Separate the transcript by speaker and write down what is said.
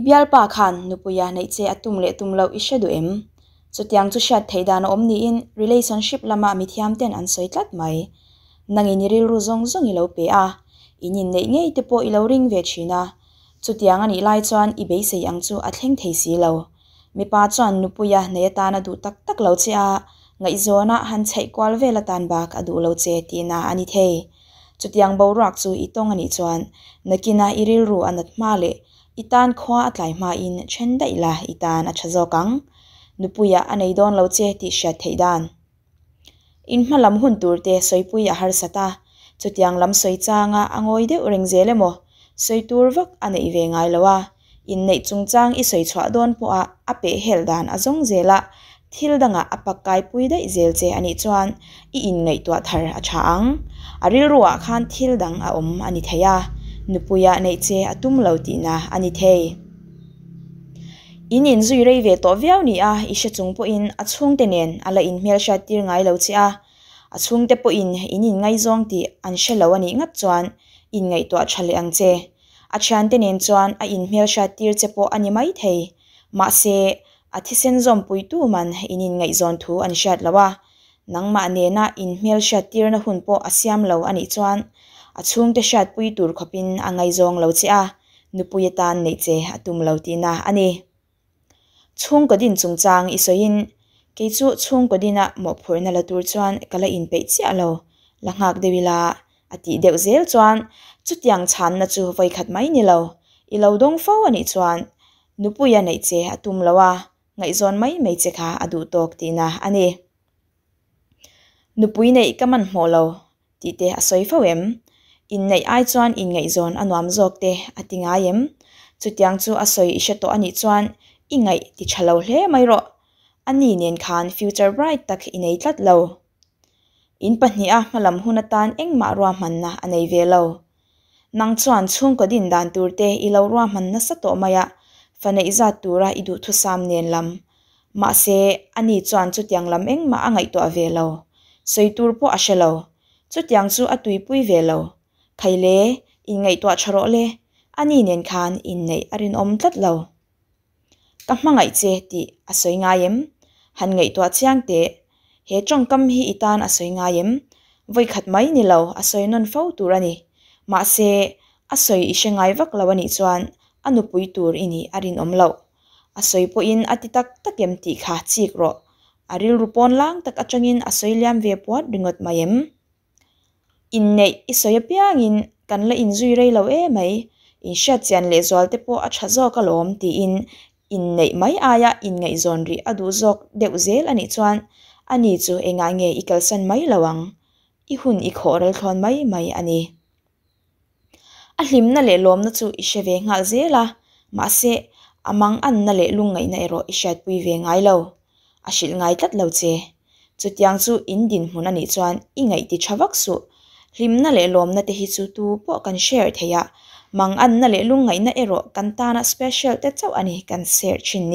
Speaker 1: ibyal pa khan nupuya nei che atum le tum lo isha du em chutiang chu shat om ni in relationship lama mi thiam ten an soi mai nangi ni ril ru zong zong ilo pe a inin nei ngei te po ilo ring ve china chutiang ani lai chuan i be se yang chu a thleng thei si lo mi pa chuan nupuya nei atana du tak tak lo che a ngai zona han chei kwal vela tan bak adu lo che na ani thei chutiang borak chu itong ani chuan nakina iril ru anat ma le itan khwa atlai ma in chen dai la itan achazo kang nupuya anei don lo che ti sha theidan in malam hun tur te soipui har sata chutiang lam soi changa angoi de ureng zele mo soi tur vak ane ive ngai lawa in nei chung chang i soi chwa don po a ape hel dan azong zela thil danga apakai pui dai zel che ani chuan i in ngei tua thar a chang aril ruwa khan thil dang a om ani theya nupuya nei che atum lo ti na ani thei in in zui rei ve to viau ni a i she chung po in a chung te nen ala in hmel sha tir ngai lo chi a a chung te po in in in ngai zong ti an she lo ani ngat chuan in ngai to chhale ang che a chan te nen chuan a in hmel sha tir che po ani mai thei ma se a thi sen zom pui tu man in in ngai zon thu an shat lawa nang ma ne na in hmel sha tir na hun po asiam lo ani chuan chung achungte hriat pui tur khawpin a ngai zawng lo chi a nupui tan nei che atum lo tina ani chung kodin chungchang isohin ke chu chung kodina mo phurna la tur chuan kala in pe chi alo la ngak dewila ati deuh zel chuan chutiang chan na chu voi khat mai ni lo i lo dong fo ani chuan nupuya nei che atum lowa ngai zon mai mai che kha adu tok tina ani nupui nei kaman hmo lo ti te a soi fo em in nei ai chuan in ngei zon anuam zawk te atinga yem chutiang chu asoi ishe to ani chuan i ngai ti thalo hle mai ro ani nen khan future bright tak in ei tlat lo in pahni a malam hun atan eng ma ruwa man na anei ve lo nang chuan chung ko din dan tur te i lo ruwa man na sa to maya fanei za tura i du thu sam nen lam ma se ani chuan chutiang lam eng ma angai to ve lo soitur po a shelo chutiang chu atui pui ve lo thầy lệ in ngay tọa cho rõ anh nhìn nên khan in này arin om tắt lâu các mang ngay chế thì à soi ngay em hắn ngay tọa chiang tế hệ trong cam hi itan à soi ngay em với khát máy nì lâu à soi non phâu tu ra nì mà xe à soi ishe ngay vắc lâu anh chuan anh upui tu ini arin om lâu à soi po in atitak takem ti khá chiếc rồi aril rupon lang tak achangin asoiliam ve puat ringot mayem in nei isoya piangin kan la in zui rei lo e mai in sha chian le zual te pawh a tha zawk a lawm ti in in nei mai aya in ngei zon ri adu zawk deuh zel ani chuan ani chu enga nge i kalsan mai lawang i hun i khawral thon mai mai ani a hlimna le lawmna chu i sheve ngal zela ma se amang an na le lung ngai na ero i shat pui ve ngai lo a shil ngai tlat lo che chutiang chu in din hun ani chuan i ngai ti thawak su Lim na le loom na tehi tzu tu po kan share te ya. Mang an na le lung ngay na ero kan special te tzaw kan share chin